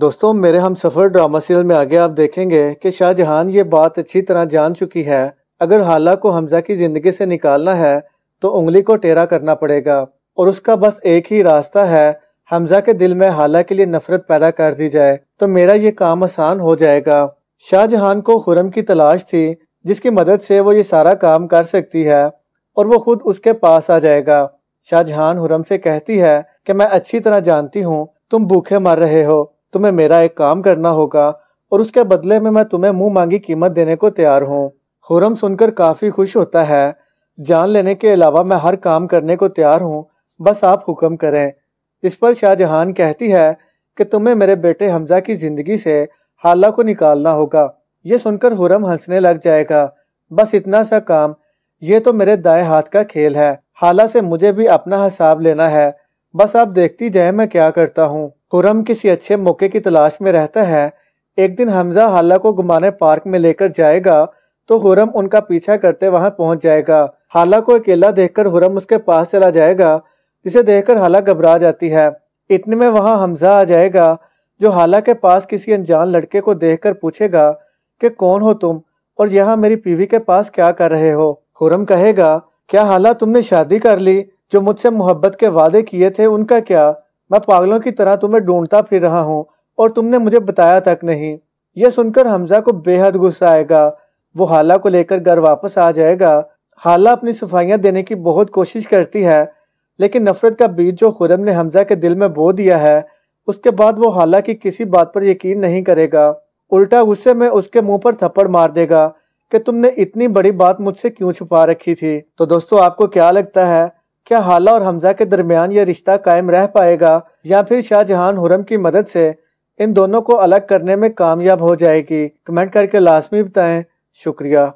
दोस्तों मेरे हम सफ़र ड्रामा सीरियल में आगे आप देखेंगे कि शाहजहान ये बात अच्छी तरह जान चुकी है अगर हाला को हमजा की ज़िंदगी से निकालना है तो उंगली को टेरा करना पड़ेगा और उसका बस एक ही रास्ता है हमजा के दिल में हाला के लिए नफरत पैदा कर दी जाए तो मेरा ये काम आसान हो जाएगा शाहजहान को हुरम की तलाश थी जिसकी मदद से वो ये सारा काम कर सकती है और वो खुद उसके पास आ जाएगा शाहजहान हुरम से कहती है कि मैं अच्छी तरह जानती हूँ तुम भूखे मर रहे हो तुम्हें मेरा एक काम करना होगा और उसके बदले में मैं तुम्हें मुंह मांगी कीमत देने को तैयार हूँ हुरम सुनकर काफ़ी खुश होता है जान लेने के अलावा मैं हर काम करने को तैयार हूँ बस आप हुक्म करें इस पर शाहजहान कहती है कि तुम्हें मेरे बेटे हमजा की ज़िंदगी से हाला को निकालना होगा ये सुनकर हुरम हंसने लग जाएगा बस इतना सा काम ये तो मेरे दाएं हाथ का खेल है हाला से मुझे भी अपना हिसाब लेना है बस आप देखती जाए मैं क्या करता हूँ हुरम किसी अच्छे मौके की तलाश में रहता है एक दिन हमजा हाला को गुमाने पार्क में लेकर जाएगा तो हुरम उनका पीछा करते वहां पहुंच जाएगा हाला को अकेला देखकर हुरम उसके पास चला जाएगा जिसे देखकर हाला घबरा जाती है इतने में वहां हमजा आ जाएगा जो हाला के पास किसी अनजान लड़के को देखकर पूछेगा कि कौन हो तुम और यहाँ मेरी पीवी के पास क्या कर रहे हो हुरम कहेगा क्या हाला तुमने शादी कर ली जो मुझसे मोहब्बत के वादे किए थे उनका क्या मैं पागलों की तरह तुम्हें ढूंढता फिर रहा हूँ और तुमने मुझे बताया तक नहीं यह सुनकर हमजा को बेहद गुस्सा आएगा वो हाला को लेकर घर वापस आ जाएगा हाला अपनी सफाइयाँ देने की बहुत कोशिश करती है लेकिन नफरत का बीज जो खुरम ने हमजा के दिल में बो दिया है उसके बाद वो हाला की किसी बात पर यकीन नहीं करेगा उल्टा गुस्से में उसके मुंह पर थप्पड़ मार देगा कि तुमने इतनी बड़ी बात मुझसे क्यों छुपा रखी थी तो दोस्तों आपको क्या लगता है क्या हाला और हमजा के दरमियान यह रिश्ता कायम रह पाएगा या फिर शाहजहान हुरम की मदद से इन दोनों को अलग करने में कामयाब हो जाएगी कमेंट करके लाजमी बताएं शुक्रिया